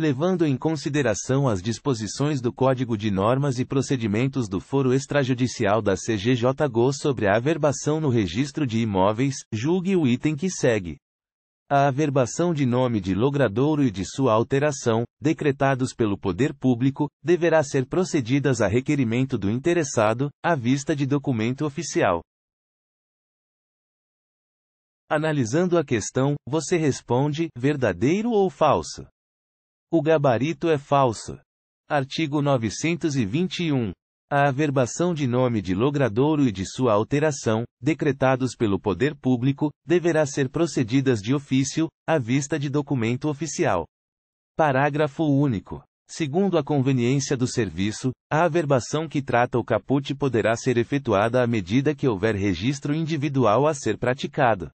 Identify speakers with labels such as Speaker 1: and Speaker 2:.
Speaker 1: levando em consideração as disposições do Código de Normas e Procedimentos do Foro Extrajudicial da CGJGO sobre a averbação no registro de imóveis, julgue o item que segue. A averbação de nome de logradouro e de sua alteração, decretados pelo poder público, deverá ser procedidas a requerimento do interessado, à vista de documento oficial. Analisando a questão, você responde verdadeiro ou falso? O gabarito é falso. Artigo 921. A averbação de nome de logradouro e de sua alteração, decretados pelo poder público, deverá ser procedidas de ofício, à vista de documento oficial. Parágrafo único. Segundo a conveniência do serviço, a averbação que trata o caput poderá ser efetuada à medida que houver registro individual a ser praticado.